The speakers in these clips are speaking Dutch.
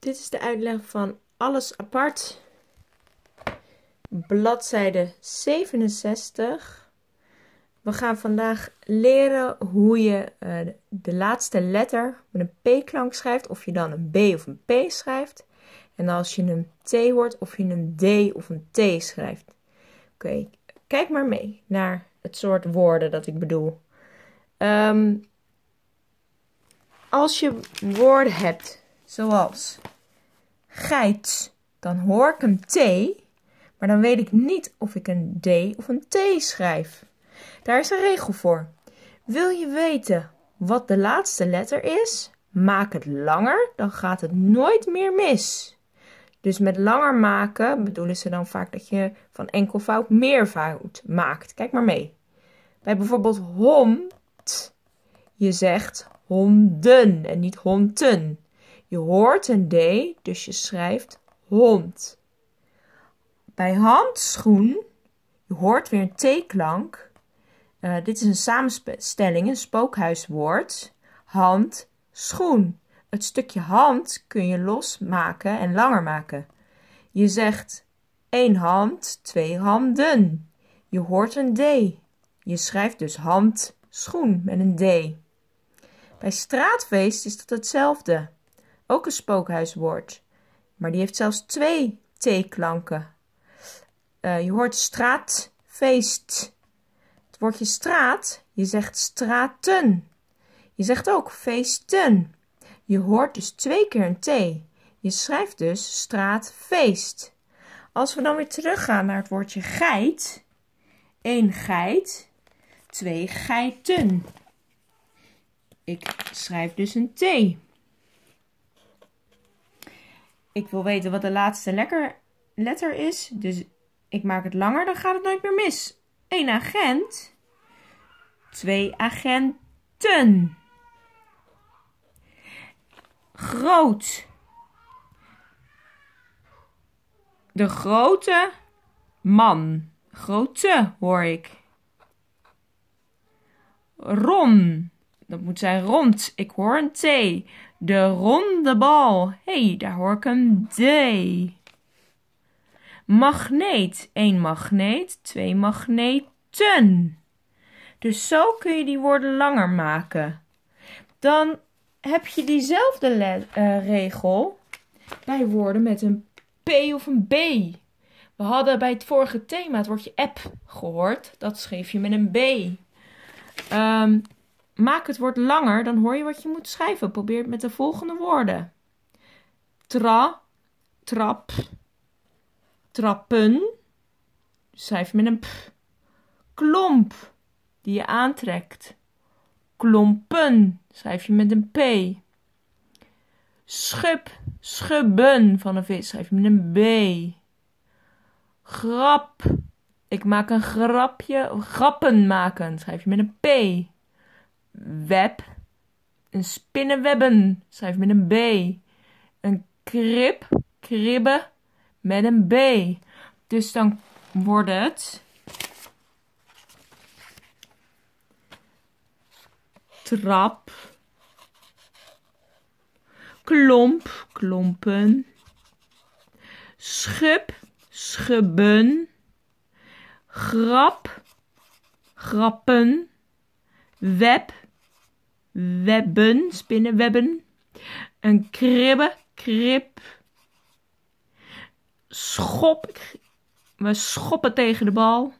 Dit is de uitleg van alles apart. Bladzijde 67. We gaan vandaag leren hoe je eh, de laatste letter met een P-klank schrijft. Of je dan een B of een P schrijft. En als je een T hoort, of je een D of een T schrijft. Oké, kijk maar mee naar het soort woorden dat ik bedoel. Ehm, als je woorden hebt Zoals geit, dan hoor ik een T, maar dan weet ik niet of ik een D of een T schrijf. Daar is een regel voor. Wil je weten wat de laatste letter is? Maak het langer, dan gaat het nooit meer mis. Dus met langer maken bedoelen ze dan vaak dat je van enkelvoud meervoud maakt. Kijk maar mee. Bij bijvoorbeeld hond, je zegt honden en niet honten. Je hoort een D, dus je schrijft hond. Bij handschoen, je hoort weer een T-klank. Eh, dit is een samenstelling, een spookhuiswoord. Hand, schoen. Het stukje hand kun je losmaken en langer maken. Je zegt één hand, twee handen. Je hoort een D. Je schrijft dus hand, schoen met een D. Bij straatfeest is dat hetzelfde ook een spookhuiswoord. Maar die heeft zelfs twee T-klanken. Eh, je hoort straatfeest. Het woordje straat, je zegt straten. Je zegt ook feesten. Je hoort dus twee keer een T. Je schrijft dus straatfeest. Als we dan weer teruggaan naar het woordje geit. Eén geit, twee geiten. Ik schrijf dus een T ik wil weten wat de laatste letter is. Dus ik maak het langer, dan gaat het nooit meer mis. Een agent. Twee agenten. Groot. De grote man. Grote hoor ik. Ron. Dat moet zijn rond. Ik hoor een T. De ronde bal. Hé, hey, daar hoor ik een D. Magneet. Eén magneet, twee magneten. Dus zo kun je die woorden langer maken. Dan heb je diezelfde eh, regel bij woorden met een P of een B. We hadden bij het vorige thema het woordje app gehoord. Dat schreef je met een B. Um, Maak het woord langer, dan hoor je wat je moet schrijven. Probeer het met de volgende woorden: tra, trap, trappen. Schrijf met een p. Klomp, die je aantrekt. Klompen, schrijf je met een p. Schub, schubben van een vis, schrijf je met een b. Grap, ik maak een grapje. Grappen maken, schrijf je met een p web, een spinnenwebben, schrijf met een B. Een krib, kribben, met een B. Dus dan wordt het trap, klomp, klompen, schub, schubben, grap, grappen, web, webben, spinnenwebben, een kribbe, krib, schop, we schoppen tegen de bal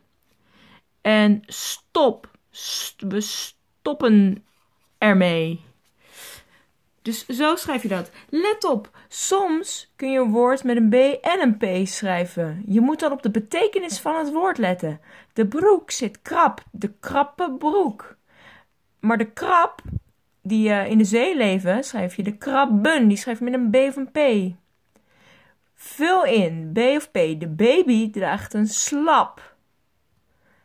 en stop, we stoppen ermee. Dus zo schrijf je dat. Let op, soms kun je een woord met een B en een P schrijven. Je moet dan op de betekenis van het woord letten. De broek zit krap, de krappe broek. Maar de krab, die eh, in de zee leven, schrijf je de krabben. Die schrijf je met een B of een P. Vul in, B of P. De baby draagt een slap.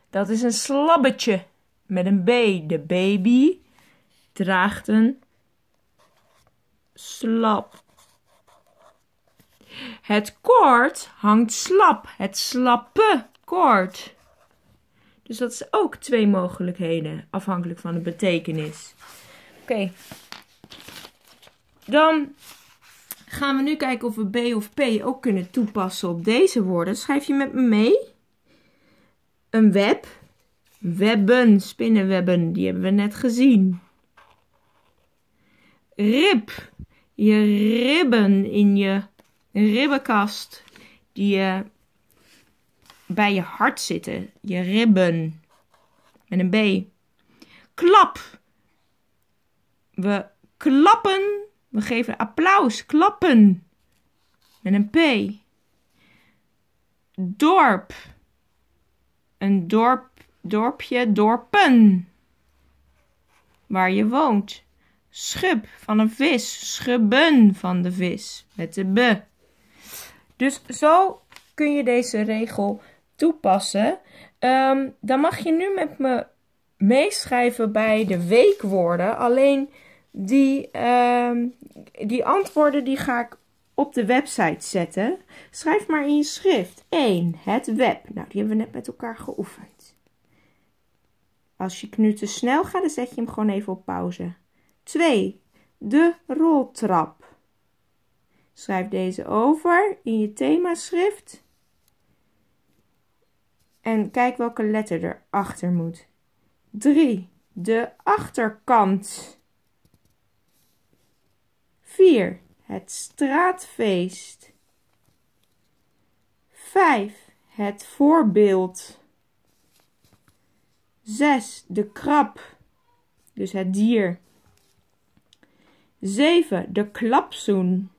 Dat is een slabbetje met een B. De baby draagt een slap. Het koord hangt slap. Het slappe koord. Dus dat is ook twee mogelijkheden, afhankelijk van de betekenis. Oké. Dan gaan we nu kijken of we B of P ook kunnen toepassen op deze woorden. Schrijf je met me mee. Een web. Webben, spinnenwebben, die hebben we net gezien. Rib. Je ribben in je ribbenkast. Die je bij je hart zitten. Je ribben. Met een B. Klap. We klappen. We geven applaus. Klappen. Met een P. Dorp. Een dorp, dorpje, dorpen. Waar je woont. Schub van een vis. Schubben van de vis. Met de B. Dus zo kun je deze regel toepassen, ehm, dan mag je nu met me meeschrijven bij de weekwoorden. Alleen die, ehm, die antwoorden die ga ik op de website zetten. Schrijf maar in je schrift. 1. Het web. Nou, die hebben we net met elkaar geoefend. Als je nu te snel gaat, dan zet je hem gewoon even op pauze. 2. De roltrap. Schrijf deze over in je thema schrift. En kijk welke letter erachter moet. 3. De achterkant. 4. Het straatfeest. 5. Het voorbeeld. 6. De krab, dus het dier. 7. De klapzoen.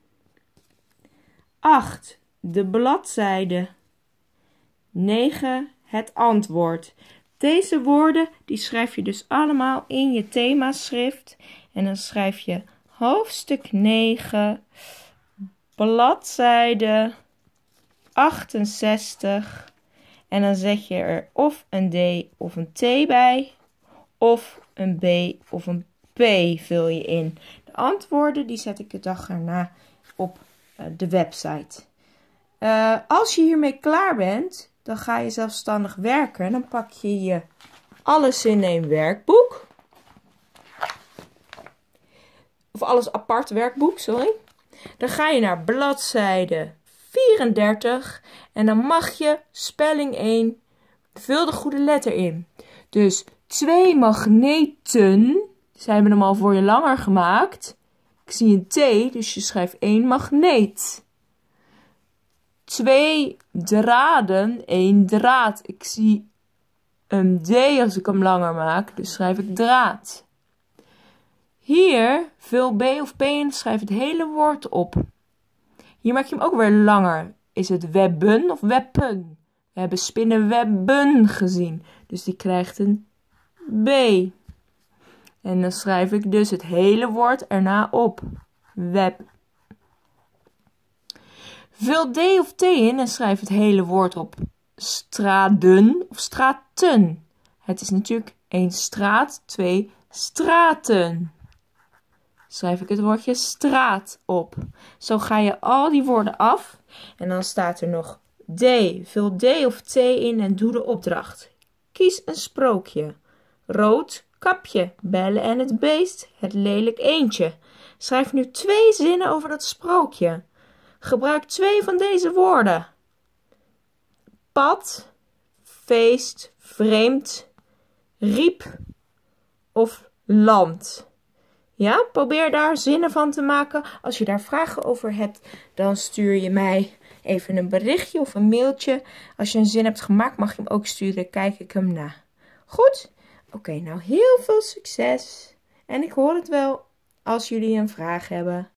8. De bladzijde. 9 het antwoord. Deze woorden die schrijf je dus allemaal in je thema schrift En dan schrijf je hoofdstuk 9, bladzijde 68. En dan zet je er of een D of een T bij, of een B of een P vul je in. De antwoorden die zet ik de dag erna op eh, de website. Eh, als je hiermee klaar bent, dan ga je zelfstandig werken. En dan pak je je alles in één werkboek. Of alles apart werkboek, sorry. Dan ga je naar bladzijde 34 en dan mag je spelling 1. Vul de goede letter in. Dus twee magneten. zijn we hem al voor je langer gemaakt. Ik zie een T, dus je schrijft één magneet twee draden, één draad. Ik zie een D als ik hem langer maak, dus schrijf ik draad. Hier vul B of P in, schrijf het hele woord op. Hier maak je hem ook weer langer. Is het webben of weppen? We hebben spinnenwebben gezien, dus die krijgt een B. En dan schrijf ik dus het hele woord erna op. Web. Vul D of T in en schrijf het hele woord op. Straden of straten. Het is natuurlijk één straat, twee straten. Schrijf ik het woordje straat op. Zo ga je al die woorden af. En dan staat er nog D. Vul D of T in en doe de opdracht. Kies een sprookje. Rood, kapje, bellen en het beest, het lelijk eendje. Schrijf nu twee zinnen over dat sprookje. Gebruik twee van deze woorden. Pad, feest, vreemd, riep of land. Ja, probeer daar zinnen van te maken. Als je daar vragen over hebt, dan stuur je mij even een berichtje of een mailtje. Als je een zin hebt gemaakt, mag je hem ook sturen. Kijk ik hem na. Goed? Oké, nou heel veel succes. En ik hoor het wel als jullie een vraag hebben.